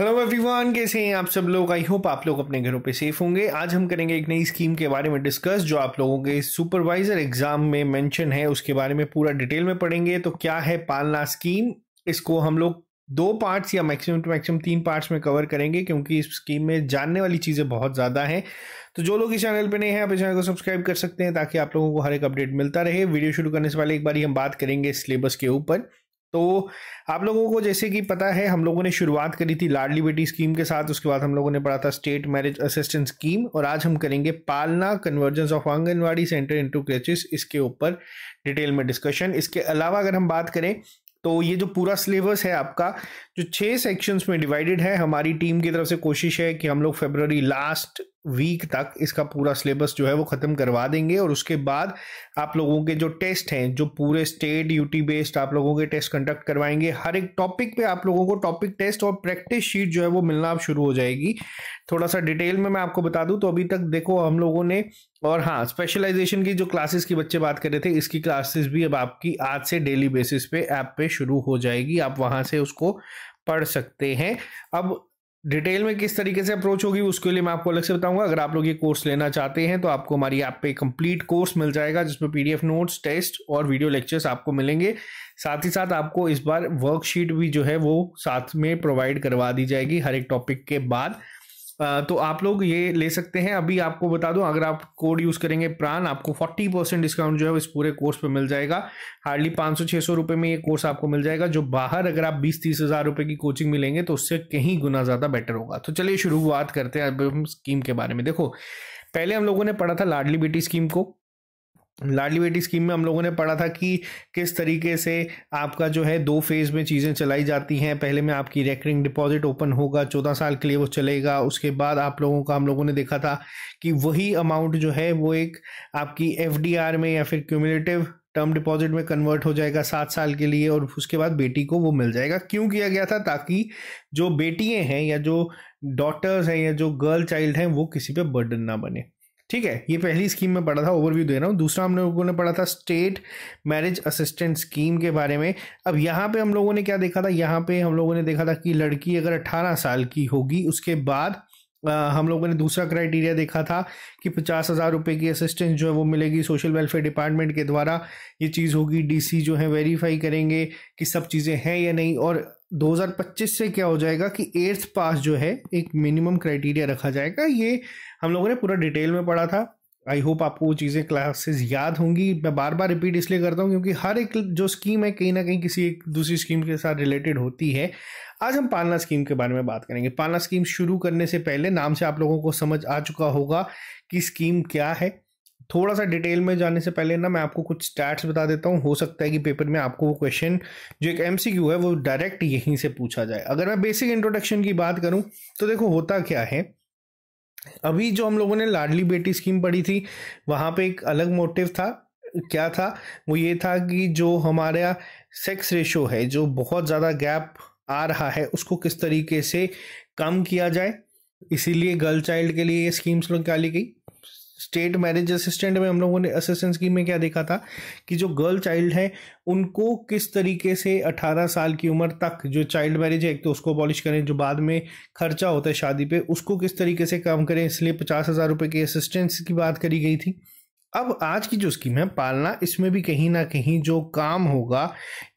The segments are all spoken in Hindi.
हेलो एवरीवन कैसे हैं आप सब लोग आई होप आप लोग अपने घरों पे सेफ होंगे आज हम करेंगे एक नई स्कीम के बारे में डिस्कस जो आप लोगों के सुपरवाइजर एग्जाम में मेंशन है उसके बारे में पूरा डिटेल में पढ़ेंगे तो क्या है पालना स्कीम इसको हम लोग दो पार्ट्स या मैक्सिमम टू मैक्सिमम तीन पार्ट्स में कवर करेंगे क्योंकि इस स्कीम में जानने वाली चीज़ें बहुत ज़्यादा हैं तो जो लोग इस चैनल पे नए हैं आप इस चैनल को सब्सक्राइब कर सकते हैं ताकि आप लोगों को हर एक अपडेट मिलता रहे वीडियो शुरू करने से पहले एक बार हम बात करेंगे सिलेबस के ऊपर तो आप लोगों को जैसे कि पता है हम लोगों ने शुरुआत करी थी लाडली बेटी स्कीम के साथ उसके बाद हम लोगों ने पढ़ा था स्टेट मैरिज असिस्टेंस स्कीम और आज हम करेंगे Palna convergence of anganwadi center into creches इसके ऊपर डिटेल में डिस्कशन इसके अलावा अगर हम बात करें तो ये जो पूरा सिलेबस है आपका जो छः सेक्शंस में डिवाइडेड है हमारी टीम की तरफ से कोशिश है कि हम लोग फेबररी लास्ट वीक तक इसका पूरा सिलेबस जो है वो ख़त्म करवा देंगे और उसके बाद आप लोगों के जो टेस्ट हैं जो पूरे स्टेट यूटी बेस्ड आप लोगों के टेस्ट कंडक्ट करवाएंगे हर एक टॉपिक पे आप लोगों को टॉपिक टेस्ट और प्रैक्टिस शीट जो है वो मिलना आप शुरू हो जाएगी थोड़ा सा डिटेल में मैं आपको बता दूँ तो अभी तक देखो हम लोगों ने और हाँ स्पेशलाइजेशन की जो क्लासेस की बच्चे बात कर रहे थे इसकी क्लासेस भी अब आपकी आज से डेली बेसिस पे ऐप पे शुरू हो जाएगी आप वहाँ से उसको पढ़ सकते हैं अब डिटेल में किस तरीके से अप्रोच होगी उसके लिए मैं आपको अलग से बताऊंगा अगर आप लोग ये कोर्स लेना चाहते हैं तो आपको हमारी ऐप पे कंप्लीट कोर्स मिल जाएगा जिसमें पीडीएफ नोट्स टेस्ट और वीडियो लेक्चर्स आपको मिलेंगे साथ ही साथ आपको इस बार वर्कशीट भी जो है वो साथ में प्रोवाइड करवा दी जाएगी हर एक टॉपिक के बाद तो आप लोग ये ले सकते हैं अभी आपको बता दूं अगर आप कोड यूज़ करेंगे प्राण आपको 40 परसेंट डिस्काउंट जो है इस पूरे कोर्स पे मिल जाएगा हार्डली 500-600 सौ रुपये में ये कोर्स आपको मिल जाएगा जो बाहर अगर आप बीस तीस हज़ार रुपये की कोचिंग मिलेंगे तो उससे कहीं गुना ज़्यादा बेटर होगा तो चलिए शुरुआत करते हैं अब हम स्कीम के बारे में देखो पहले हम लोगों ने पढ़ा था लाडली बेटी स्कीम को लाडली बेटी स्कीम में हम लोगों ने पढ़ा था कि किस तरीके से आपका जो है दो फेज़ में चीज़ें चलाई जाती हैं पहले में आपकी रेकरिंग डिपॉजिट ओपन होगा चौदह साल के लिए वो चलेगा उसके बाद आप लोगों का हम लोगों ने देखा था कि वही अमाउंट जो है वो एक आपकी एफ में या फिर क्यूमुलेटिव टर्म डिपॉजिट में कन्वर्ट हो जाएगा सात साल के लिए और उसके बाद बेटी को वो मिल जाएगा क्यों किया गया था ताकि जो बेटियां हैं या जो डॉटर्स हैं या जो गर्ल चाइल्ड हैं वो किसी पे बर्डन ना बने ठीक है ये पहली स्कीम में पढ़ा था ओवरव्यू दे रहा हूँ दूसरा हम लोगों ने पढ़ा था स्टेट मैरिज असिस्टेंट स्कीम के बारे में अब यहाँ पे हम लोगों ने क्या देखा था यहाँ पे हम लोगों ने देखा था कि लड़की अगर 18 साल की होगी उसके बाद आ, हम लोगों ने दूसरा क्राइटेरिया देखा था कि पचास हज़ार रुपये की असिस्टेंस जो है वो मिलेगी सोशल वेलफेयर डिपार्टमेंट के द्वारा ये चीज़ होगी डीसी जो है वेरीफाई करेंगे कि सब चीज़ें हैं या नहीं और 2025 से क्या हो जाएगा कि एट्थ पास जो है एक मिनिमम क्राइटेरिया रखा जाएगा ये हम लोगों ने पूरा डिटेल में पढ़ा था आई होप आपको वो चीज़ें क्लासेस याद होंगी मैं बार बार रिपीट इसलिए करता हूँ क्योंकि हर एक जो स्कीम है कहीं ना कहीं किसी एक दूसरी स्कीम के साथ रिलेटेड होती है आज हम पालना स्कीम के बारे में बात करेंगे पालना स्कीम शुरू करने से पहले नाम से आप लोगों को समझ आ चुका होगा कि स्कीम क्या है थोड़ा सा डिटेल में जाने से पहले ना मैं आपको कुछ स्टैट्स बता देता हूँ हो सकता है कि पेपर में आपको वो क्वेश्चन जो एक एम है वो डायरेक्ट यहीं से पूछा जाए अगर मैं बेसिक इंट्रोडक्शन की बात करूँ तो देखो होता क्या है अभी जो हम लोगों ने लाडली बेटी स्कीम पढ़ी थी वहाँ पे एक अलग मोटिव था क्या था वो ये था कि जो हमारा सेक्स रेशो है जो बहुत ज़्यादा गैप आ रहा है उसको किस तरीके से कम किया जाए इसीलिए गर्ल चाइल्ड के लिए ये स्कीम्स निकाली गई स्टेट मैरिज असिस्टेंट में हम लोगों ने असिस्टेंस की में क्या देखा था कि जो गर्ल चाइल्ड है उनको किस तरीके से 18 साल की उम्र तक जो चाइल्ड मैरिज है एक तो उसको पॉलिश करें जो बाद में खर्चा होता है शादी पे उसको किस तरीके से कम करें इसलिए पचास हज़ार रुपये की असिस्टेंस की बात करी गई थी अब आज की जो स्कीम है पालना इसमें भी कहीं ना कहीं जो काम होगा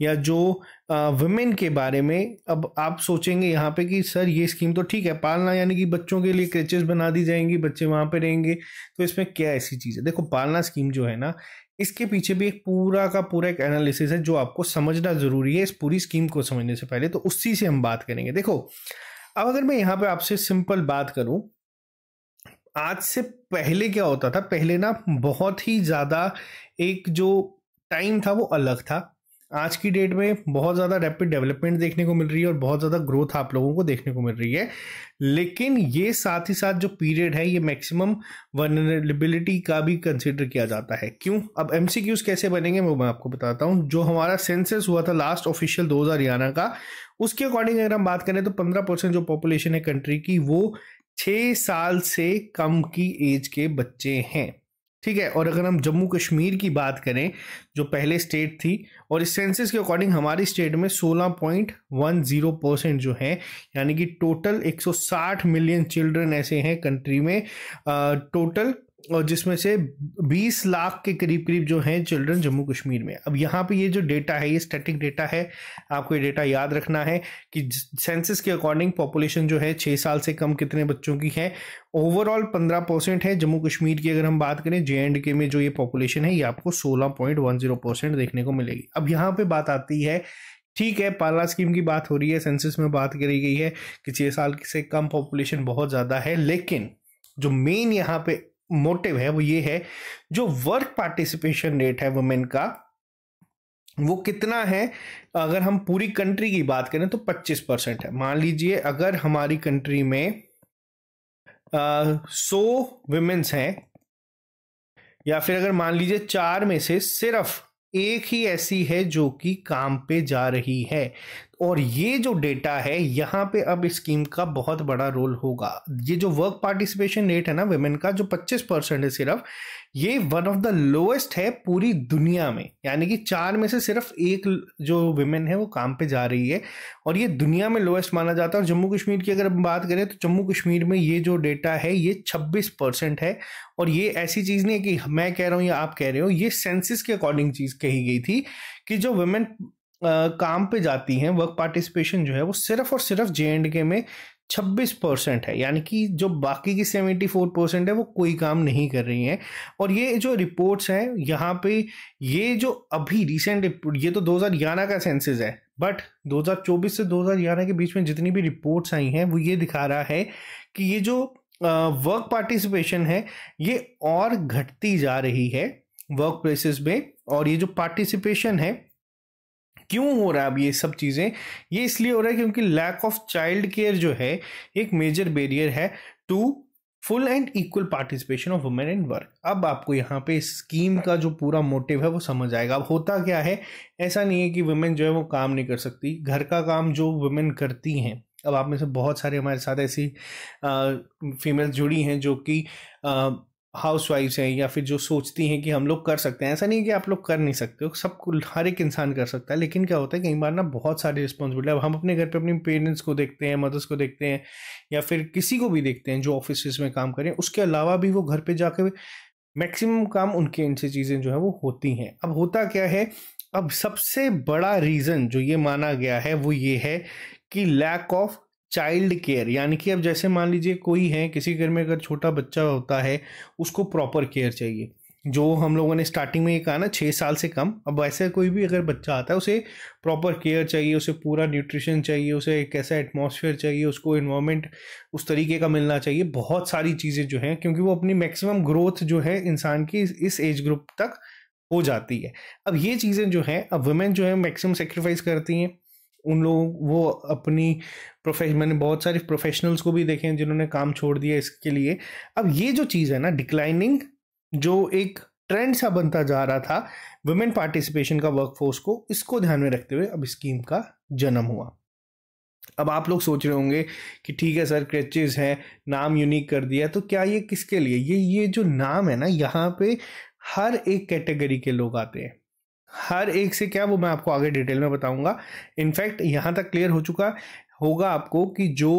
या जो वुमेन के बारे में अब आप सोचेंगे यहाँ पे कि सर ये स्कीम तो ठीक है पालना यानी कि बच्चों के लिए क्रेचेस बना दी जाएंगी बच्चे वहाँ पे रहेंगे तो इसमें क्या ऐसी चीज़ है देखो पालना स्कीम जो है ना इसके पीछे भी एक पूरा का पूरा एक एनालिसिस है जो आपको समझना ज़रूरी है इस पूरी स्कीम को समझने से पहले तो उसी से हम बात करेंगे देखो अब अगर मैं यहाँ पर आपसे सिंपल बात करूँ आज से पहले क्या होता था पहले ना बहुत ही ज़्यादा एक जो टाइम था वो अलग था आज की डेट में बहुत ज़्यादा रैपिड डेवलपमेंट देखने को मिल रही है और बहुत ज़्यादा ग्रोथ आप लोगों को देखने को मिल रही है लेकिन ये साथ ही साथ जो पीरियड है ये मैक्सिमम वनरेबिलिटी का भी कंसिडर किया जाता है क्यों अब एम कैसे बनेंगे वो मैं आपको बताता हूँ जो हमारा सेंसस हुआ था लास्ट ऑफिशियल दो का उसके अकॉर्डिंग अगर हम बात करें तो पंद्रह परसेंट जो पॉपुलेशन है कंट्री की वो छः साल से कम की एज के बच्चे हैं ठीक है और अगर हम जम्मू कश्मीर की बात करें जो पहले स्टेट थी और इस सेंसिस के अकॉर्डिंग हमारी स्टेट में 16.10 परसेंट जो है यानी कि टोटल 160 मिलियन चिल्ड्रन ऐसे हैं कंट्री में आ, टोटल और जिसमें से 20 लाख के करीब करीब जो हैं चिल्ड्रन जम्मू कश्मीर में अब यहाँ पे ये जो डेटा है ये स्टैटिक डेटा है आपको ये डेटा याद रखना है कि सेंसिस के अकॉर्डिंग पॉपुलेशन जो है छः साल से कम कितने बच्चों की है ओवरऑल पंद्रह परसेंट है जम्मू कश्मीर की अगर हम बात करें जे एंड के में जो ये पॉपुलेशन है ये आपको सोलह पॉइंट वन जीरो परसेंट देखने को मिलेगी अब यहाँ पर बात आती है ठीक है पाला स्कीम की बात हो रही है सेंसिस में बात करी गई है कि छः साल से कम पॉपुलेशन बहुत ज़्यादा है लेकिन जो मेन यहाँ पे मोटिव है वो ये है जो वर्क पार्टिसिपेशन रेट है वुमेन का वो कितना है अगर हम पूरी कंट्री की बात करें तो 25 परसेंट है मान लीजिए अगर हमारी कंट्री में सो वुमेन्स हैं या फिर अगर मान लीजिए चार में से सिर्फ एक ही ऐसी है जो कि काम पे जा रही है और ये जो डेटा है यहाँ पे अब स्कीम का बहुत बड़ा रोल होगा ये जो वर्क पार्टिसिपेशन रेट है ना वेमेन का जो 25 परसेंट है सिर्फ ये वन ऑफ द लोएस्ट है पूरी दुनिया में यानी कि चार में से सिर्फ एक जो वुमेन है वो काम पे जा रही है और ये दुनिया में लोएस्ट माना जाता है और जम्मू कश्मीर की अगर हम बात करें तो जम्मू कश्मीर में ये जो डेटा है ये 26 परसेंट है और ये ऐसी चीज़ नहीं है कि मैं कह रहा हूँ या आप कह रहे हो ये सेंसिस के अकॉर्डिंग चीज़ कही गई थी कि जो वुमेन काम पे जाती हैं वर्क पार्टिसिपेशन जो है वो सिर्फ और सिर्फ जे एंड के में छब्बीस परसेंट है यानी कि जो बाकी की सेवेंटी फोर परसेंट है वो कोई काम नहीं कर रही हैं और ये जो रिपोर्ट्स हैं यहाँ पे ये जो अभी रिसेंट ये तो दो हज़ार का सेंसेस है बट 2024 से 2011 के बीच में जितनी भी रिपोर्ट्स आई हैं वो ये दिखा रहा है कि ये जो वर्क पार्टिसिपेशन है ये और घटती जा रही है वर्क प्लेसेस में और ये जो पार्टिसिपेशन है क्यों हो रहा है अब ये सब चीज़ें ये इसलिए हो रहा है क्योंकि लैक ऑफ चाइल्ड केयर जो है एक मेजर बेरियर है to full and equal participation of women in work अब आपको यहाँ पे स्कीम का जो पूरा मोटिव है वो समझ आएगा अब होता क्या है ऐसा नहीं है कि वुमेन जो है वो काम नहीं कर सकती घर का काम जो वुमेन करती हैं अब आप में से बहुत सारे हमारे साथ ऐसी फीमेल जुड़ी हैं जो कि हाउस वाइफ्स हैं या फिर जो सोचती हैं कि हम लोग कर सकते हैं ऐसा नहीं है कि आप लोग कर नहीं सकते हो सब हर एक इंसान कर सकता है लेकिन क्या होता है कई बार ना बहुत सारी रिस्पॉन्सिबिलिटी अब हम अपने घर पे अपने पेरेंट्स को देखते हैं मदर्स को देखते हैं या फिर किसी को भी देखते हैं जो ऑफिस में काम करें उसके अलावा भी वो घर पर जाकर मैक्सिमम काम उनके इनसे चीज़ें जो है वो होती हैं अब होता क्या है अब सबसे बड़ा रीज़न जो ये माना गया है वो ये है कि लैक ऑफ चाइल्ड केयर यानी कि अब जैसे मान लीजिए कोई है किसी घर में अगर छोटा बच्चा होता है उसको प्रॉपर केयर चाहिए जो हम लोगों ने स्टार्टिंग में ये कहा ना छः साल से कम अब वैसे कोई भी अगर बच्चा आता है उसे प्रॉपर केयर चाहिए उसे पूरा न्यूट्रिशन चाहिए उसे एक ऐसा एटमॉस्फेयर चाहिए उसको इन्वामेंट उस तरीके का मिलना चाहिए बहुत सारी चीज़ें जो हैं क्योंकि वो अपनी मैक्सिमम ग्रोथ जो है इंसान की इस एज ग्रुप तक हो जाती है अब ये चीज़ें जो हैं अब वुमेन जो है मैक्सिमम सेक्रीफाइस करती हैं उन लोग वो अपनी प्रोफेश मैंने बहुत सारे प्रोफेशनल्स को भी देखे हैं जिन्होंने काम छोड़ दिया इसके लिए अब ये जो चीज़ है ना डिक्लाइनिंग जो एक ट्रेंड सा बनता जा रहा था वुमेन पार्टिसिपेशन का वर्कफोर्स को इसको ध्यान में रखते हुए अब स्कीम का जन्म हुआ अब आप लोग सोच रहे होंगे कि ठीक है सर क्रेचेज है नाम यूनिक कर दिया तो क्या ये किसके लिए ये ये जो नाम है ना यहाँ पे हर एक कैटेगरी के लोग आते हैं हर एक से क्या वो मैं आपको आगे डिटेल में बताऊंगा इनफैक्ट यहाँ तक क्लियर हो चुका होगा आपको कि जो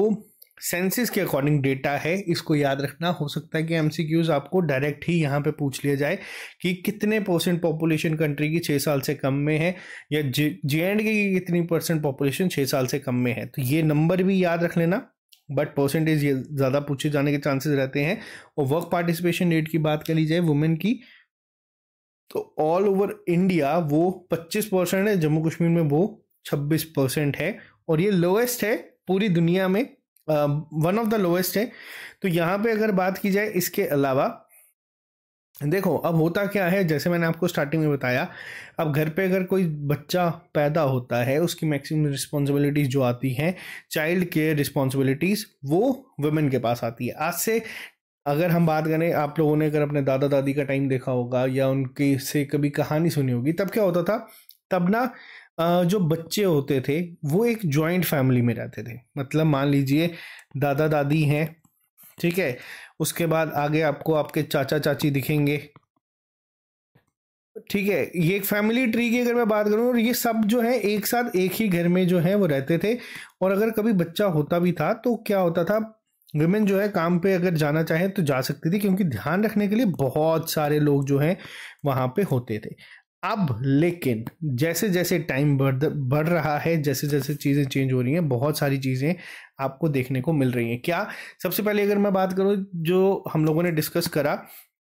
सेंसिस के अकॉर्डिंग डेटा है इसको याद रखना हो सकता है कि एमसीक्यूज आपको डायरेक्ट ही यहाँ पे पूछ लिया जाए कि कितने परसेंट पॉपुलेशन कंट्री की छः साल से कम में है या जे एंड के की कितनी परसेंट पॉपुलेशन छः साल से कम में है तो ये नंबर भी याद रख लेना बट परसेंटेज ज़्यादा पूछे जाने के चांसेस रहते हैं और वर्क पार्टिसिपेशन रेट की बात करी जाए वुमेन की तो ऑल ओवर इंडिया वो 25 परसेंट है जम्मू कश्मीर में वो 26 परसेंट है और ये लोएस्ट है पूरी दुनिया में वन ऑफ द लोएस्ट है तो यहाँ पे अगर बात की जाए इसके अलावा देखो अब होता क्या है जैसे मैंने आपको स्टार्टिंग में बताया अब घर पे अगर कोई बच्चा पैदा होता है उसकी मैक्सिमम रिस्पॉन्सिबिलिटीज़ जो आती हैं चाइल्ड केयर रिस्पॉन्सिबिलिटीज़ वो वुमेन के पास आती है आज से अगर हम बात करें आप लोगों ने अगर अपने दादा दादी का टाइम देखा होगा या उनकी से कभी कहानी सुनी होगी तब क्या होता था तब ना जो बच्चे होते थे वो एक जॉइंट फैमिली में रहते थे मतलब मान लीजिए दादा दादी हैं ठीक है उसके बाद आगे आपको आपके चाचा चाची दिखेंगे ठीक है ये एक फैमिली ट्री की अगर मैं बात करूँ और ये सब जो है एक साथ एक ही घर में जो है वो रहते थे और अगर कभी बच्चा होता भी था तो क्या होता था वुमेन जो है काम पे अगर जाना चाहें तो जा सकती थी क्योंकि ध्यान रखने के लिए बहुत सारे लोग जो हैं वहाँ पे होते थे अब लेकिन जैसे जैसे टाइम बढ़ बढ़ रहा है जैसे जैसे चीज़ें चेंज हो रही हैं बहुत सारी चीज़ें आपको देखने को मिल रही हैं क्या सबसे पहले अगर मैं बात करूँ जो हम लोगों ने डिस्कस करा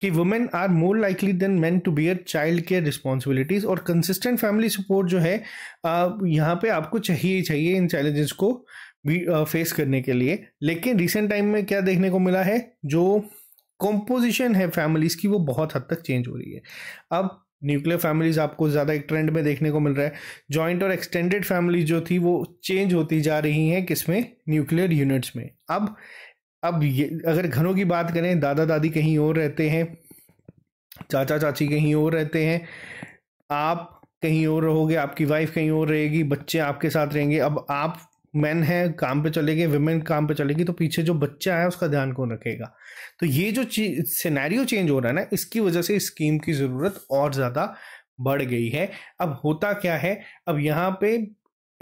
कि women are more likely than men to bear child care responsibilities और कंसिस्टेंट फैमिली सपोर्ट जो है यहाँ पे आपको चाहिए ही चाहिए इन चैलेंजेस को फेस करने के लिए लेकिन रिसेंट टाइम में क्या देखने को मिला है जो कॉम्पोजिशन है फैमिलीज़ की वो बहुत हद तक चेंज हो रही है अब न्यूक्लियर फैमिलीज आपको ज़्यादा एक ट्रेंड में देखने को मिल रहा है जॉइंट और एक्सटेंडेड फैमिली जो थी वो चेंज होती जा रही हैं किसमें न्यूक्लियर यूनिट्स में अब अब ये अगर घरों की बात करें दादा दादी कहीं और रहते हैं चाचा चाची कहीं और रहते हैं आप कहीं और रहोगे आपकी वाइफ कहीं और रहेगी बच्चे आपके साथ रहेंगे अब आप मैन है काम पे चलेगी वुमेन काम पे चलेगी तो पीछे जो बच्चा है उसका ध्यान कौन रखेगा तो ये जो सिनेरियो चेंज हो रहा है ना इसकी वजह से स्कीम की ज़रूरत और ज़्यादा बढ़ गई है अब होता क्या है अब यहाँ पे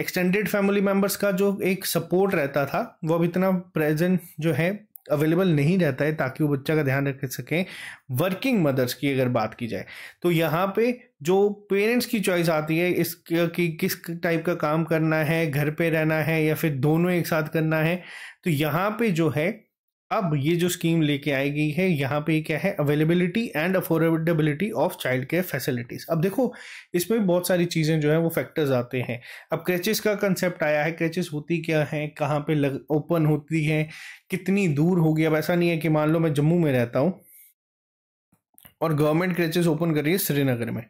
एक्सटेंडेड फैमिली मेम्बर्स का जो एक सपोर्ट रहता था वो अब इतना प्रेजेंट जो है अवेलेबल नहीं रहता है ताकि वो बच्चा का ध्यान रख सकें वर्किंग मदर्स की अगर बात की जाए तो यहाँ पे जो पेरेंट्स की चॉइस आती है इस कि किस टाइप का काम करना है घर पे रहना है या फिर दोनों एक साथ करना है तो यहाँ पे जो है अब ये जो स्कीम लेके आई गई है यहाँ पे क्या है availability and affordability of child care facilities अब देखो इसमें बहुत सारी चीज़ें जो है वो फैक्टर्स आते हैं अब क्रैचेस का कंसेप्ट आया है क्रैचेस होती क्या है कहाँ पे लग ओपन होती है कितनी दूर होगी अब ऐसा नहीं है कि मान लो मैं जम्मू में रहता हूँ और गवर्नमेंट क्रेचेस ओपन करिए श्रीनगर में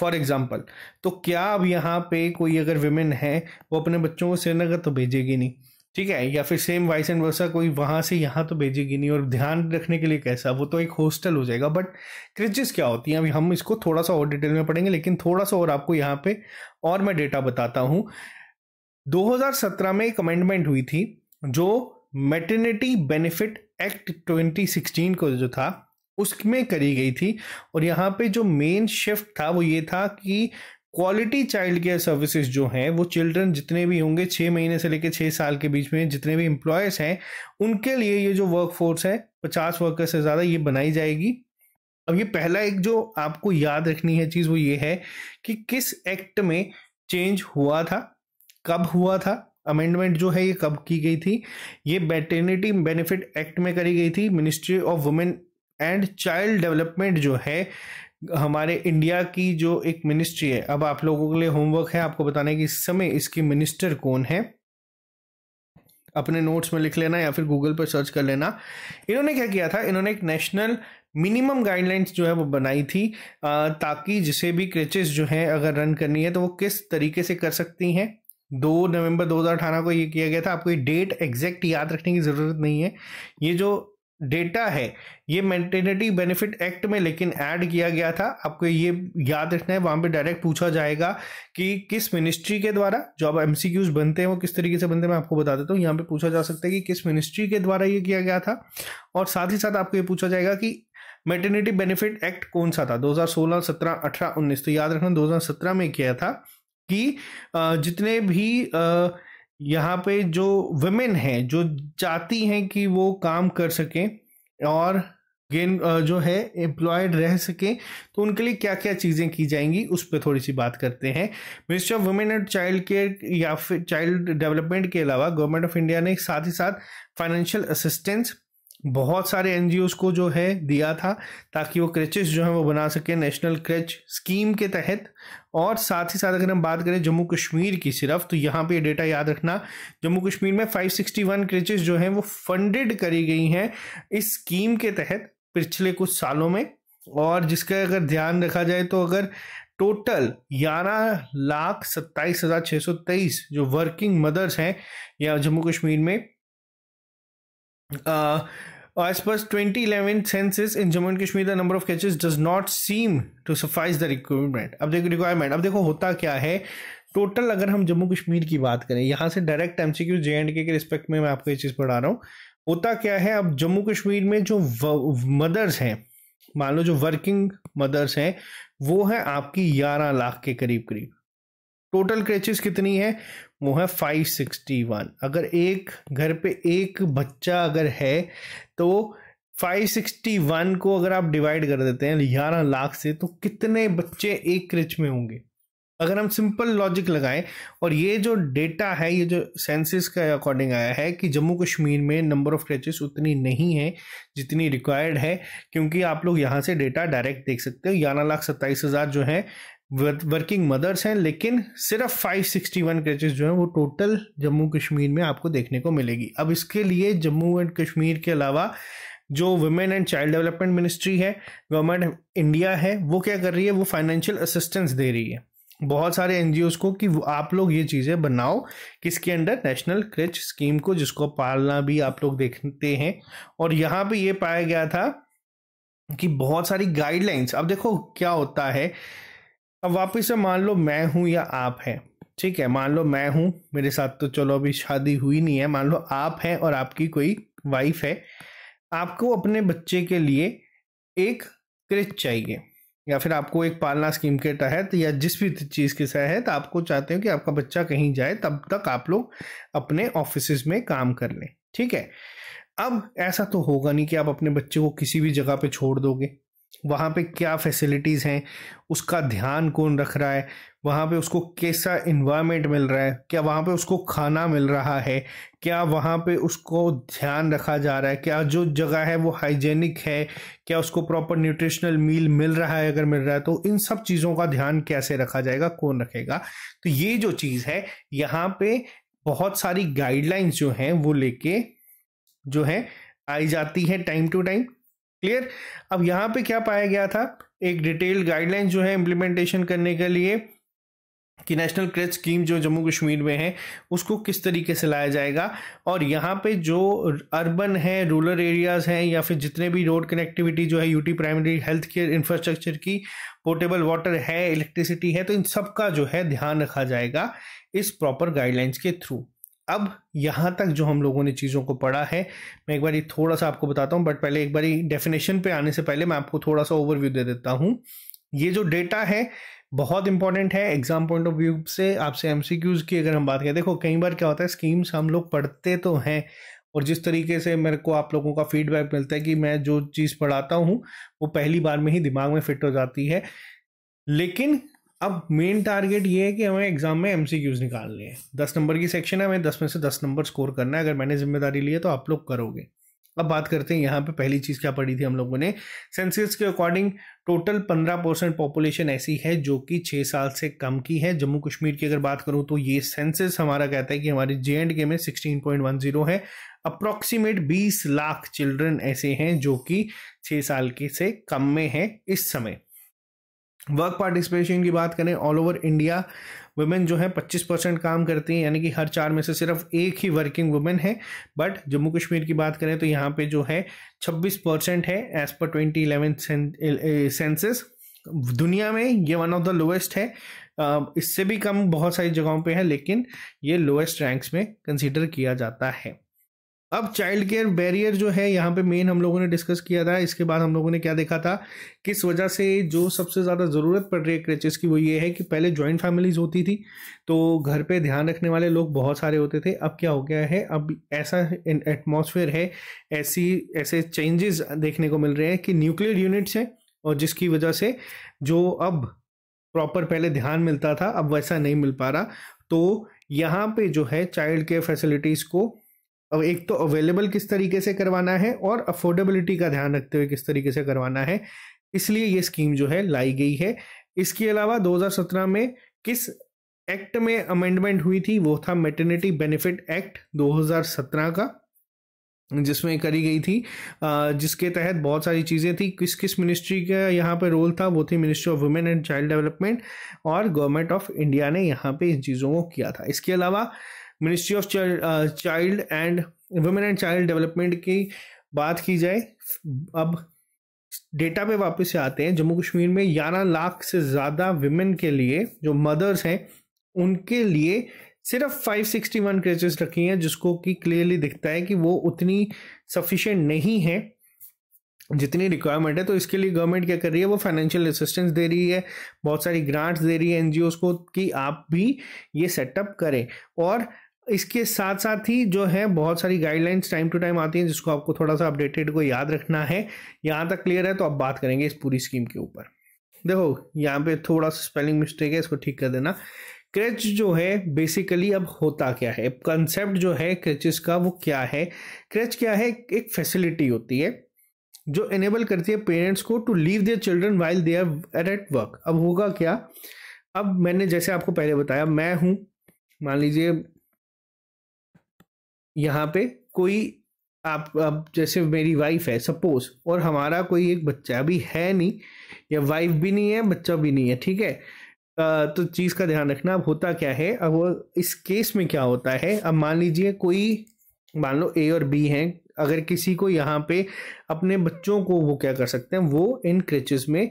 फॉर एग्जाम्पल तो क्या अब यहाँ पे कोई अगर वेमेन है वो अपने बच्चों को श्रीनगर तो भेजेगी नहीं ठीक है या फिर सेम वाइस एंड वर्सा कोई वहां से यहाँ तो भेजेगी नहीं और ध्यान रखने के लिए कैसा वो तो एक होस्टल हो जाएगा बट क्रिजिस क्या होती हैं अभी हम इसको थोड़ा सा और डिटेल में पढ़ेंगे लेकिन थोड़ा सा और आपको यहाँ पे और मैं डेटा बताता हूँ 2017 में एक अमेंडमेंट हुई थी जो मेटर्निटी बेनिफिट एक्ट 2016 को जो था उसमें करी गई थी और यहाँ पे जो मेन शिफ्ट था वो ये था कि क्वालिटी चाइल्ड केयर सर्विसेज जो हैं वो चिल्ड्रन जितने भी होंगे छः महीने से लेकर छः साल के बीच में जितने भी एम्प्लॉयज़ हैं उनके लिए ये जो वर्क फोर्स है पचास वर्कर से ज़्यादा ये बनाई जाएगी अब ये पहला एक जो आपको याद रखनी है चीज़ वो ये है कि किस एक्ट में चेंज हुआ था कब हुआ था अमेंडमेंट जो है ये कब की गई थी ये बेटर्निटी बेनिफिट एक्ट में करी गई थी ministry of women and child development जो है हमारे इंडिया की जो एक मिनिस्ट्री है अब आप लोगों के लिए होमवर्क है आपको बताने की इस समय इसकी मिनिस्टर कौन है अपने नोट्स में लिख लेना या फिर गूगल पर सर्च कर लेना इन्होंने क्या किया था इन्होंने एक नेशनल मिनिमम गाइडलाइंस जो है वो बनाई थी ताकि जिसे भी क्रिचेस जो है अगर रन करनी है तो वो किस तरीके से कर सकती हैं दो नवंबर 2018 को ये किया गया था आपको ये डेट एग्जैक्ट याद रखने की ज़रूरत नहीं है ये जो डेटा है ये मेंटेनिटी बेनिफिट एक्ट में लेकिन ऐड किया गया था आपको ये याद रखना है वहाँ पे डायरेक्ट पूछा जाएगा कि किस मिनिस्ट्री के द्वारा जो अब एम बनते हैं वो किस तरीके से बनते हैं मैं आपको बता देता हूँ यहाँ पे पूछा जा सकता है कि किस मिनिस्ट्री के द्वारा ये किया गया था और साथ ही साथ आपको ये पूछा जाएगा कि मेटर्निटी बेनिफिट एक्ट कौन सा था 2016, 17, 18, 19 तो याद रखना 2017 में किया था कि जितने भी आ, यहाँ पे जो वुमेन हैं जो चाहती हैं कि वो काम कर सकें और गेन जो है एम्प्लॉयड रह सकें तो उनके लिए क्या क्या चीज़ें की जाएंगी उस पर थोड़ी सी बात करते हैं ministry of women and child care या फिर चाइल्ड डेवलपमेंट के अलावा गवर्नमेंट ऑफ इंडिया ने साथ ही साथ फाइनेंशियल असिस्टेंस बहुत सारे एन को जो है दिया था ताकि वो क्रेचेस जो है वो बना सके नेशनल क्रेच स्कीम के तहत और साथ ही साथ अगर हम बात करें जम्मू कश्मीर की सिर्फ तो यहाँ पे डेटा याद रखना जम्मू कश्मीर में 561 क्रेचेस जो हैं वो फंडेड करी गई हैं इस स्कीम के तहत पिछले कुछ सालों में और जिसका अगर ध्यान रखा जाए तो अगर टोटल ग्यारह लाख सत्ताईस हज़ार छः सौ तेईस जो वर्किंग मदर्स हैं या जम्मू कश्मीर में आ, As per 2011 census in Jammu and Kashmir, the number of catches does not seem to suffice the requirement. अब देखो requirement. अब देखो होता क्या है टोटल अगर हम जम्मू कश्मीर की बात करें यहाँ से direct M C Q J and K respect में मैं आपको ये चीज़ पढ़ा रहा हूँ होता क्या है अब जम्मू कश्मीर में जो मदर्स हैं मान लो जो वर्किंग मदर्स हैं वो हैं आपकी ग्यारह लाख के करीब करीब टोटल क्रैचेस कितनी है वो है 561 अगर एक घर पे एक बच्चा अगर है तो 561 को अगर आप डिवाइड कर देते हैं ग्यारह लाख से तो कितने बच्चे एक क्रिच में होंगे अगर हम सिंपल लॉजिक लगाएं और ये जो डेटा है ये जो सेंसिस का अकॉर्डिंग आया है कि जम्मू कश्मीर में नंबर ऑफ क्रेचेस उतनी नहीं है जितनी रिक्वायर्ड है क्योंकि आप लोग यहाँ से डेटा डायरेक्ट देख सकते हो ग्यारह लाख सत्ताईस हज़ार जो है वर्किंग मदर्स हैं लेकिन सिर्फ 561 क्रेचेज जो हैं वो टोटल जम्मू कश्मीर में आपको देखने को मिलेगी अब इसके लिए जम्मू एंड कश्मीर के अलावा जो women and child development ministry है गवर्नमेंट इंडिया है वो क्या कर रही है वो फाइनेंशियल असिस्टेंस दे रही है बहुत सारे एन को कि आप लोग ये चीज़ें बनाओ किसके अंडर नेशनल क्रिच स्कीम को जिसको पालना भी आप लोग देखते हैं और यहाँ पे ये पाया गया था कि बहुत सारी गाइडलाइंस अब देखो क्या होता है अब वापस से मान लो मैं हूँ या आप हैं ठीक है मान लो मैं हूँ मेरे साथ तो चलो अभी शादी हुई नहीं है मान लो आप हैं और आपकी कोई वाइफ है आपको अपने बच्चे के लिए एक क्रिच चाहिए या फिर आपको एक पालना स्कीम के तहत या जिस भी चीज़ के तहत आपको चाहते हो कि आपका बच्चा कहीं जाए तब तक आप लोग अपने ऑफिस में काम कर लें ठीक है अब ऐसा तो होगा नहीं कि आप अपने बच्चे को किसी भी जगह पे छोड़ दोगे वहाँ पे क्या फैसिलिटीज़ हैं उसका ध्यान कौन रख रहा है वहाँ पे उसको कैसा इन्वायरमेंट मिल रहा है क्या वहाँ पे उसको खाना मिल रहा है क्या वहाँ पे उसको ध्यान रखा जा रहा है क्या जो जगह है वो हाइजेनिक है क्या उसको प्रॉपर न्यूट्रिशनल मील मिल रहा है अगर मिल रहा है तो इन सब चीज़ों का ध्यान कैसे रखा जाएगा कौन रखेगा तो ये जो चीज़ है यहाँ पे बहुत सारी गाइडलाइंस जो हैं वो लेके जो है आई जाती है टाइम टू टाइम क्लियर अब यहाँ पे क्या पाया गया था एक डिटेल्ड गाइडलाइन जो है इम्प्लीमेंटेशन करने के लिए कि नेशनल क्रेडिट स्कीम जो जम्मू कश्मीर में है उसको किस तरीके से लाया जाएगा और यहाँ पे जो अर्बन है रूरल एरियाज़ हैं या फिर जितने भी रोड कनेक्टिविटी जो है UT primary health care infrastructure की पोर्टेबल वाटर है इलेक्ट्रिसिटी है तो इन सब का जो है ध्यान रखा जाएगा इस प्रॉपर गाइडलाइंस के थ्रू अब यहाँ तक जो हम लोगों ने चीज़ों को पढ़ा है मैं एक बार थोड़ा सा आपको बताता हूँ बट पहले एक बार डेफिनेशन पे आने से पहले मैं आपको थोड़ा सा ओवरव्यू दे देता हूँ ये जो डेटा है बहुत इंपॉर्टेंट है एग्जाम पॉइंट ऑफ व्यू से आपसे एम की अगर हम बात करें देखो कई बार क्या होता है स्कीम्स हम लोग पढ़ते तो हैं और जिस तरीके से मेरे को आप लोगों का फीडबैक मिलता है कि मैं जो चीज़ पढ़ाता हूँ वो पहली बार में ही दिमाग में फिट हो जाती है लेकिन अब मेन टारगेट ये है कि हमें एग्जाम में एम निकालने हैं दस नंबर की सेक्शन है हमें दस में से दस नंबर स्कोर करना है अगर मैंने जिम्मेदारी ली है तो आप लोग करोगे अब बात करते हैं यहाँ पे पहली चीज़ क्या पढ़ी थी हम लोगों ने सेंसिस के अकॉर्डिंग टोटल पंद्रह परसेंट पॉपुलेशन ऐसी है जो कि छः साल से कम की है जम्मू कश्मीर की अगर बात करूँ तो ये सेंसिस हमारा कहता है कि हमारे जे एंड के में सिक्सटीन पॉइंट वन जीरो है अप्रॉक्सीमेट बीस लाख चिल्ड्रन ऐसे हैं जो कि छः साल के से कम में है इस समय वर्क पार्टिसिपेशन की बात करें ऑल ओवर इंडिया वुमेन जो है 25 परसेंट काम करती हैं यानी कि हर चार में से सिर्फ एक ही वर्किंग वुमेन है बट जम्मू कश्मीर की बात करें तो यहाँ पे जो है 26 परसेंट है as per twenty eleven senses दुनिया में ये वन ऑफ द लोएस्ट है इससे भी कम बहुत सारी जगहों पे है लेकिन ये लोएस्ट रैंक्स में कंसिडर किया जाता है अब चाइल्ड केयर बैरियर जो है यहाँ पे मेन हम लोगों ने डिस्कस किया था इसके बाद हम लोगों ने क्या देखा था किस वजह से जो सबसे ज़्यादा ज़रूरत पड़ रही है क्रेचेस की वो ये है कि पहले जॉइंट फैमिलीज होती थी तो घर पे ध्यान रखने वाले लोग बहुत सारे होते थे अब क्या हो गया है अब ऐसा एटमोसफेयर है ऐसी ऐसे चेंजेस देखने को मिल रहे हैं कि न्यूक्लियर यूनिट्स हैं और जिसकी वजह से जो अब प्रॉपर पहले ध्यान मिलता था अब वैसा नहीं मिल पा रहा तो यहाँ पे जो है चाइल्ड केयर फैसिलिटीज़ को अब एक तो अवेलेबल किस तरीके से करवाना है और अफोर्डेबिलिटी का ध्यान रखते हुए किस तरीके से करवाना है इसलिए ये स्कीम जो है लाई गई है इसके अलावा 2017 में किस एक्ट में अमेंडमेंट हुई थी वो था मेटर्निटी बेनिफिट एक्ट 2017 का जिसमें करी गई थी जिसके तहत बहुत सारी चीज़ें थी किस किस मिनिस्ट्री का यहाँ पे रोल था वो थी ministry of women and child development और गवर्नमेंट ऑफ इंडिया ने यहाँ पे इन चीज़ों को किया था इसके अलावा ministry of child and women and child development की बात की जाए अब डेटा पे वापस से आते हैं जम्मू कश्मीर में ग्यारह लाख से ज़्यादा विमेन के लिए जो मदर्स हैं उनके लिए सिर्फ 561 क्रेचेस रखी हैं जिसको कि क्लियरली दिखता है कि वो उतनी सफिशेंट नहीं है जितनी रिक्वायरमेंट है तो इसके लिए गवर्नमेंट क्या कर रही है वो फाइनेंशियल असिस्टेंस दे रही है बहुत सारी ग्रांट्स दे रही है एनजीओस को कि आप भी ये सेटअप करें और इसके साथ साथ ही जो है बहुत सारी गाइडलाइंस टाइम टू टाइम आती हैं जिसको आपको थोड़ा सा अपडेटेड को याद रखना है यहाँ तक क्लियर है तो अब बात करेंगे इस पूरी स्कीम के ऊपर देखो यहाँ पे थोड़ा सा स्पेलिंग मिस्टेक है इसको ठीक कर देना क्रेच जो है बेसिकली अब होता क्या है कंसेप्ट जो है क्रेचेस का वो क्या है क्रेच क्या है एक फैसिलिटी होती है जो इनेबल करती है पेरेंट्स को to leave their children while they are at at work अब होगा क्या अब मैंने जैसे आपको पहले बताया मैं हूँ मान लीजिए यहाँ पे कोई आप अब जैसे मेरी वाइफ है सपोज और हमारा कोई एक बच्चा अभी है नहीं या वाइफ भी नहीं है बच्चा भी नहीं है ठीक है तो चीज़ का ध्यान रखना अब होता क्या है अब इस केस में क्या होता है अब मान लीजिए कोई मान लो ए और बी हैं अगर किसी को यहाँ पे अपने बच्चों को वो क्या कर सकते हैं वो इन क्रिचेस में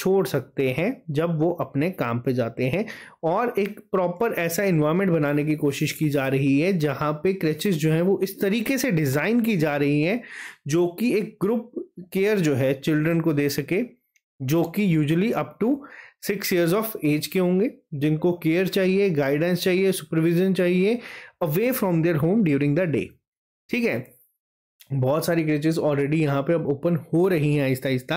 छोड़ सकते हैं जब वो अपने काम पे जाते हैं और एक प्रॉपर ऐसा इन्वायरमेंट बनाने की कोशिश की जा रही है जहाँ पे क्रेचेस जो हैं वो इस तरीके से डिज़ाइन की जा रही हैं जो कि एक ग्रुप केयर जो है चिल्ड्रन को दे सके जो कि usually up to six years of age के होंगे जिनको केयर चाहिए गाइडेंस चाहिए सुपरविजन चाहिए away from their home during the day ठीक है बहुत सारी क्रेचेस ऑलरेडी यहाँ पे अब ओपन हो रही हैं आहिस्ता आहिस्ता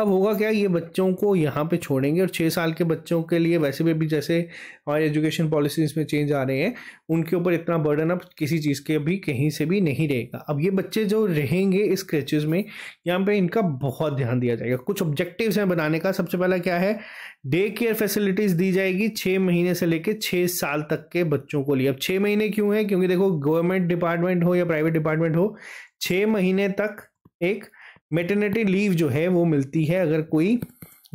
अब होगा क्या ये बच्चों को यहाँ पे छोड़ेंगे और छः साल के बच्चों के लिए वैसे भी अभी जैसे हमारे एजुकेशन पॉलिसीज में चेंज आ रहे हैं उनके ऊपर इतना बर्डन अब किसी चीज़ के अभी कहीं से भी नहीं रहेगा अब ये बच्चे जो रहेंगे इस क्रेचेज में यहाँ पर इनका बहुत ध्यान दिया जाएगा कुछ ऑब्जेक्टिव हैं बनाने का सबसे पहला क्या है डे केयर फैसिलिटीज़ दी जाएगी छः महीने से लेकर छः साल तक के बच्चों को लिए अब छः महीने क्यों है क्योंकि देखो गवर्नमेंट डिपार्टमेंट हो या प्राइवेट डिपार्टमेंट हो छः महीने तक एक मेटर्निटी लीव जो है वो मिलती है अगर कोई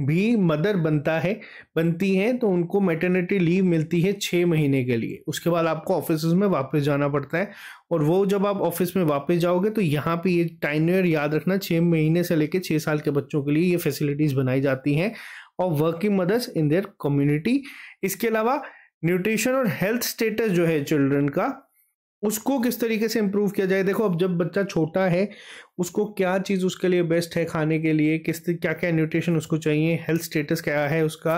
भी मदर बनता है बनती है तो उनको मेटर्निटी लीव मिलती है छः महीने के लिए उसके बाद आपको ऑफिस में वापस जाना पड़ता है और वो जब आप ऑफिस में वापस जाओगे तो यहाँ पे ये टाइनर याद रखना छः महीने से लेकर छः साल के बच्चों के लिए ये फैसिलिटीज़ बनाई जाती हैं और working mothers in their community इसके अलावा न्यूट्रिशन और हेल्थ स्टेटस जो है चिल्ड्रन का उसको किस तरीके से इम्प्रूव किया जाए देखो अब जब बच्चा छोटा है उसको क्या चीज़ उसके लिए बेस्ट है खाने के लिए किस क्या क्या न्यूट्रिशन उसको चाहिए हेल्थ स्टेटस क्या है उसका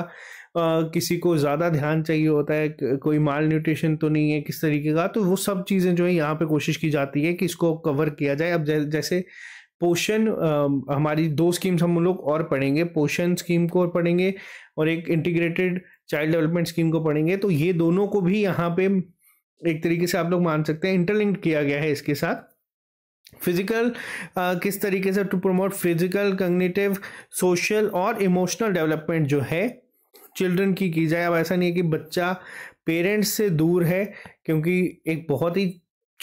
आ, किसी को ज़्यादा ध्यान चाहिए होता है कोई माल न्यूट्रिशन तो नहीं है किस तरीके का तो वो सब चीज़ें जो है यहाँ पे कोशिश की जाती है कि इसको कवर किया जाए अब जै, जैसे पोषण हमारी दो स्कीम्स हम लोग और पढ़ेंगे पोषण स्कीम को और पढ़ेंगे और एक इंटीग्रेटेड चाइल्ड डेवलपमेंट स्कीम को पढ़ेंगे तो ये दोनों को भी यहाँ पे एक तरीके से आप लोग मान सकते हैं इंटरलिंक किया गया है इसके साथ फिजिकल uh, किस तरीके से to promote physical cognitive social और इमोशनल डेवलपमेंट जो है चिल्ड्रन की की जाए अब ऐसा नहीं है कि बच्चा पेरेंट्स से दूर है क्योंकि एक बहुत ही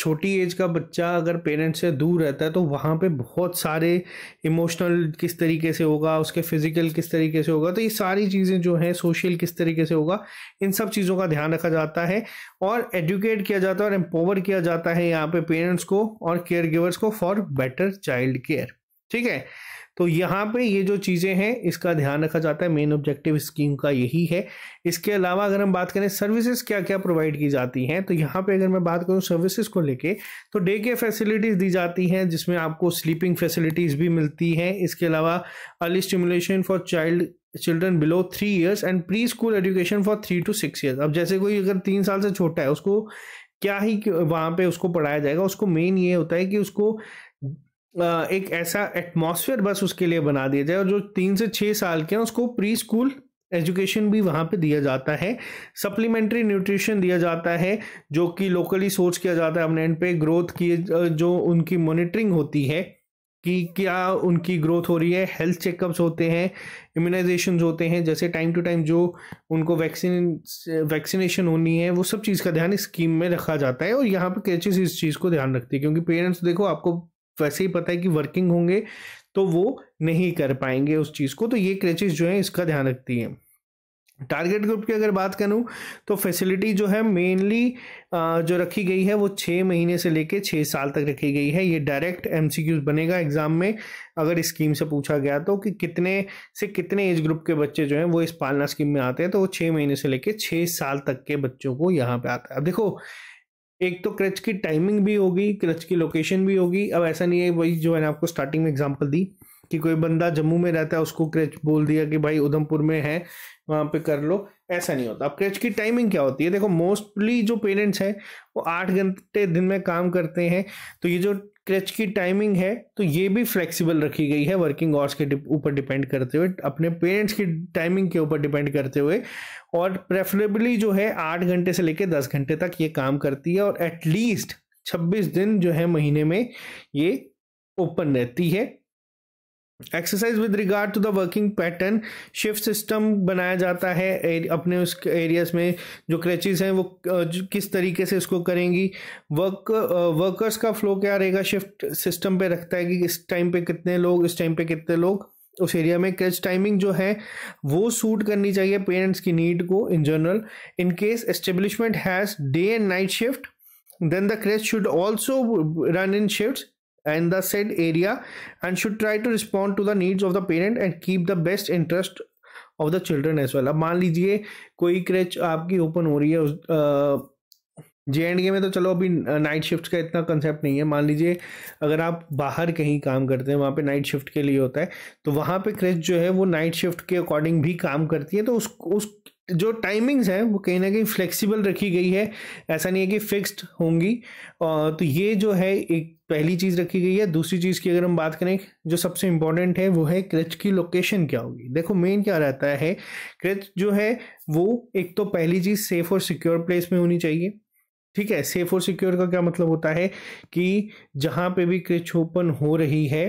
छोटी एज का बच्चा अगर पेरेंट्स से दूर रहता है तो वहाँ पे बहुत सारे इमोशनल किस तरीके से होगा उसके फिजिकल किस तरीके से होगा तो ये सारी चीज़ें जो हैं सोशल किस तरीके से होगा इन सब चीज़ों का ध्यान रखा जाता है और एजुकेट किया जाता है और एम्पावर किया जाता है यहाँ पे पेरेंट्स को और केयर गिवर्स को फॉर बेटर चाइल्ड केयर ठीक है तो यहाँ पे ये जो चीज़ें हैं इसका ध्यान रखा जाता है मेन ऑब्जेक्टिव स्कीम का यही है इसके अलावा अगर हम बात करें सर्विसेज क्या क्या प्रोवाइड की जाती हैं तो यहाँ पे अगर मैं बात करूँ सर्विसेज को लेके तो डे के फैसिलिटीज़ दी जाती हैं जिसमें आपको स्लीपिंग फैसिलिटीज़ भी मिलती हैं इसके अलावा early stimulation for child children below three years and preschool education for three to six years अब जैसे कोई अगर तीन साल से छोटा है उसको क्या ही वहाँ पे उसको पढ़ाया जाएगा उसको मेन ये होता है कि उसको एक ऐसा एटमोसफियर बस उसके लिए बना दिया जाए और जो तीन से छः साल के हैं उसको प्री स्कूल एजुकेशन भी वहाँ पे दिया जाता है सप्लीमेंट्री न्यूट्रिशन दिया जाता है जो कि लोकली सोर्स किया जाता है अपने एंड पे ग्रोथ की जो उनकी मॉनिटरिंग होती है कि क्या उनकी ग्रोथ हो रही है हेल्थ चेकअप्स होते हैं इम्यूनाइजेशन होते हैं जैसे टाइम टू टाइम जो उनको वैक्सीन वैक्सीनेशन होनी है वो सब चीज़ का ध्यान इस स्कीम में रखा जाता है और यहाँ पर कैचेस इस चीज़ को ध्यान रखती है क्योंकि पेरेंट्स देखो आपको वैसे ही पता है कि वर्किंग होंगे तो वो नहीं कर पाएंगे उस चीज़ को तो ये क्रेचेस जो है इसका ध्यान रखती है टारगेट ग्रुप की अगर बात करूं तो फैसिलिटी जो है मेनली जो रखी गई है वो छः महीने से लेके छः साल तक रखी गई है ये डायरेक्ट एम बनेगा एग्ज़ाम में अगर इस स्कीम से पूछा गया तो कि कितने से कितने एज ग्रुप के बच्चे जो हैं वो इस पालना स्कीम में आते हैं तो वो छः महीने से लेके छः साल तक के बच्चों को यहाँ पे आता है अब देखो एक तो क्रच की टाइमिंग भी होगी क्रच की लोकेशन भी होगी अब ऐसा नहीं है वही जो मैंने आपको स्टार्टिंग में एग्जांपल दी कि कोई बंदा जम्मू में रहता है उसको क्रच बोल दिया कि भाई उधमपुर में है वहाँ पे कर लो ऐसा नहीं होता अब क्रच की टाइमिंग क्या होती है देखो मोस्टली जो पेरेंट्स हैं वो आठ घंटे दिन में काम करते हैं तो ये जो क्रच की टाइमिंग है तो ये भी फ्लेक्सिबल रखी गई है वर्किंग आवर्स के ऊपर डिपेंड करते हुए अपने पेरेंट्स की टाइमिंग के ऊपर डिपेंड करते हुए और प्रेफरेबली जो है आठ घंटे से लेकर दस घंटे तक ये काम करती है और एटलीस्ट छब्बीस दिन जो है महीने में ये ओपन रहती है exercise with regard to the working pattern shift system बनाया जाता है अपने उस एरियाज में जो क्रेचिज हैं वो किस तरीके से इसको करेंगी वर्क वर्कर्स का फ्लो क्या रहेगा शिफ्ट सिस्टम पे रखता है कि इस टाइम पे कितने लोग इस टाइम पे कितने लोग उस एरिया में क्रेच टाइमिंग जो है वो सूट करनी चाहिए पेरेंट्स की नीड को in general in case establishment has day and night shift then the creche should also run in shift and the said area and should try to respond to the needs of the parent and keep the best interest of the children as well अब मान लीजिए कोई क्रेच आपकी ओपन हो रही है उस जे एंड के में तो चलो अभी नाइट शिफ्ट का इतना कंसेप्ट नहीं है मान लीजिए अगर आप बाहर कहीं काम करते हैं वहाँ पे नाइट शिफ्ट के लिए होता है तो वहाँ पे क्रेच जो है वो नाइट शिफ्ट के अकॉर्डिंग भी काम करती है तो उस उस जो टाइमिंग्स हैं वो कहीं ना कहीं फ्लेक्सिबल रखी गई है ऐसा नहीं है कि फिक्स्ड होंगी तो ये जो है एक पहली चीज़ रखी गई है दूसरी चीज़ की अगर हम बात करें जो सबसे इम्पॉर्टेंट है वो है क्रच की लोकेशन क्या होगी देखो मेन क्या रहता है क्रच जो है वो एक तो पहली चीज़ सेफ़ और सिक्योर प्लेस में होनी चाहिए ठीक है सेफ़ और सिक्योर का क्या मतलब होता है कि जहाँ पे भी क्रच ओपन हो रही है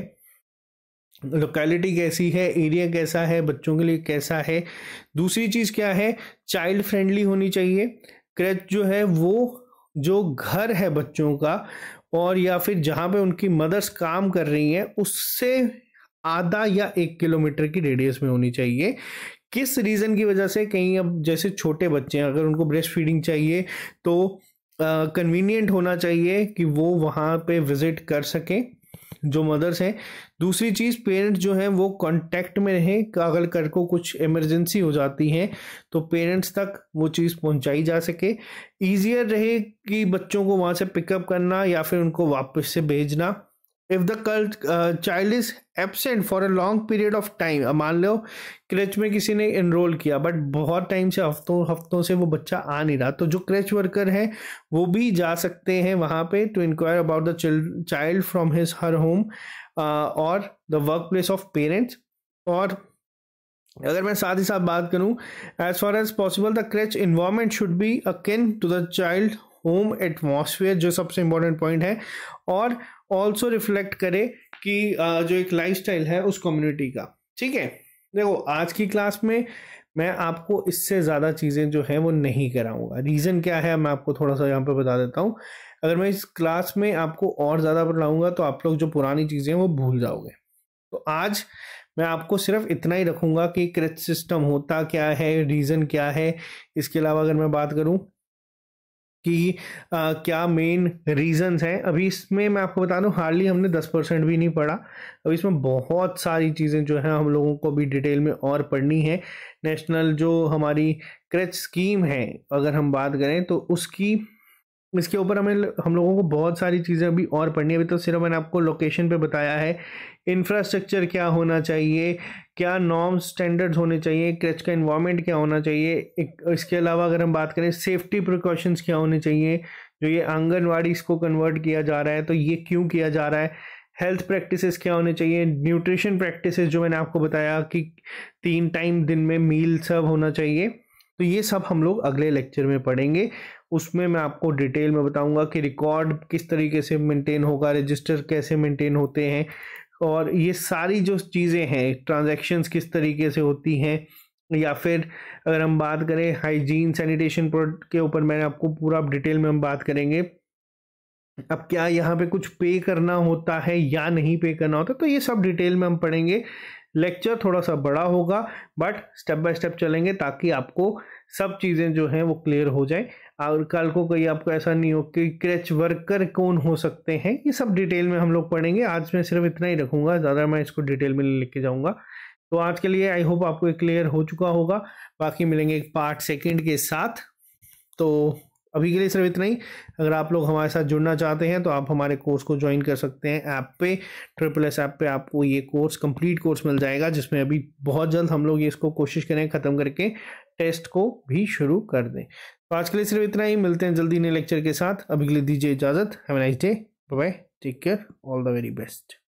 लोकेलिटी कैसी है एरिया कैसा है बच्चों के लिए कैसा है दूसरी चीज़ क्या है चाइल्ड फ्रेंडली होनी चाहिए क्रच जो है वो जो घर है बच्चों का और या फिर जहाँ पे उनकी मदर्स काम कर रही हैं उससे आधा या एक किलोमीटर की रेडियस में होनी चाहिए किस रीज़न की वजह से कहीं अब जैसे छोटे बच्चे हैं अगर उनको ब्रेस्ट फीडिंग चाहिए तो कन्वीनियंट होना चाहिए कि वो वहाँ पे विज़िट कर सकें जो मदर्स हैं दूसरी चीज़ पेरेंट्स जो हैं वो कांटेक्ट में रहें अगर कर को कुछ इमरजेंसी हो जाती है तो पेरेंट्स तक वो चीज़ पहुंचाई जा सके ईजियर रहे कि बच्चों को वहाँ से पिकअप करना या फिर उनको वापस से भेजना if the cult child is absent for a long period of time मान लो क्रेच में किसी ने इनरोल किया बट बहुत टाइम से हफ्तों हफ्तों से वो बच्चा आ नहीं रहा तो जो क्रेच वर्कर है वो भी जा सकते हैं वहाँ पे to inquire about the child from his her home और the workplace of parents और अगर मैं साथ ही साथ बात करूं as far as possible the creche environment should be akin to the child home atmosphere जो सबसे इंपॉर्टेंट पॉइंट है और ऑल्सो रिफ्लेक्ट करे कि जो एक लाइफ है उस कम्युनिटी का ठीक है देखो आज की क्लास में मैं आपको इससे ज़्यादा चीज़ें जो है वो नहीं कराऊंगा रीज़न क्या है मैं आपको थोड़ा सा यहाँ पे बता देता हूँ अगर मैं इस क्लास में आपको और ज़्यादा पढ़ाऊँगा तो आप लोग जो पुरानी चीज़ें हैं वो भूल जाओगे तो आज मैं आपको सिर्फ इतना ही रखूँगा कि क्रेच सिस्टम होता क्या है रीज़न क्या है इसके अलावा अगर मैं बात करूँ कि आ, क्या मेन रीजंस हैं अभी इसमें मैं आपको बता दूं हार्डली हमने दस परसेंट भी नहीं पढ़ा अभी इसमें बहुत सारी चीज़ें जो हैं हम लोगों को भी डिटेल में और पढ़नी है नेशनल जो हमारी क्रेच स्कीम है अगर हम बात करें तो उसकी इसके ऊपर हमें हम लोगों को बहुत सारी चीज़ें अभी और पढ़नी है अभी तो सिर्फ मैंने आपको लोकेशन पे बताया है इंफ्रास्ट्रक्चर क्या होना चाहिए क्या नॉर्म स्टैंडर्ड्स होने चाहिए क्रच का इन्वामेंट क्या होना चाहिए एक, इसके अलावा अगर हम बात करें सेफ्टी प्रिकॉशंस क्या होने चाहिए जो ये आंगनवाड़ी इसको कन्वर्ट किया जा रहा है तो ये क्यों किया जा रहा है हेल्थ प्रैक्टिसेस क्या होने चाहिए न्यूट्रिशन प्रैक्टिसेस जो मैंने आपको बताया कि तीन टाइम दिन में मील सब होना चाहिए तो ये सब हम लोग अगले लेक्चर में पढ़ेंगे उसमें मैं आपको डिटेल में बताऊंगा कि रिकॉर्ड किस तरीके से मेंटेन होगा रजिस्टर कैसे मेंटेन होते हैं और ये सारी जो चीज़ें हैं ट्रांजैक्शंस किस तरीके से होती हैं या फिर अगर हम बात करें हाइजीन सैनिटेशन प्रोडक्ट के ऊपर मैंने आपको पूरा डिटेल में हम बात करेंगे अब क्या यहाँ पे कुछ पे करना होता है या नहीं पे करना होता तो ये सब डिटेल में हम पढ़ेंगे लेक्चर थोड़ा सा बड़ा होगा बट स्टेप बाय स्टेप चलेंगे ताकि आपको सब चीज़ें जो हैं वो क्लियर हो जाए और कल को कहीं आपको ऐसा नहीं हो कि क्रैच वर्कर कौन हो सकते हैं ये सब डिटेल में हम लोग पढ़ेंगे आज मैं सिर्फ इतना ही रखूँगा ज़्यादा मैं इसको डिटेल में लेके जाऊँगा तो आज के लिए आई होप आपको क्लियर हो चुका होगा बाकी मिलेंगे एक पार्ट सेकेंड के साथ तो अभी के लिए सिर्फ इतना ही अगर आप लोग हमारे साथ जुड़ना चाहते हैं तो आप हमारे कोर्स को ज्वाइन कर सकते हैं ऐप पे ट्रिपल एस ऐप पे आपको ये कोर्स कंप्लीट कोर्स मिल जाएगा जिसमें अभी बहुत जल्द हम लोग इसको कोशिश करें ख़त्म करके टेस्ट को भी शुरू कर दें तो आज के लिए सिर्फ इतना ही मिलते हैं जल्दी नए लेक्चर के साथ अभी के लिए दीजिए इजाज़त have nice day bye take care all the very best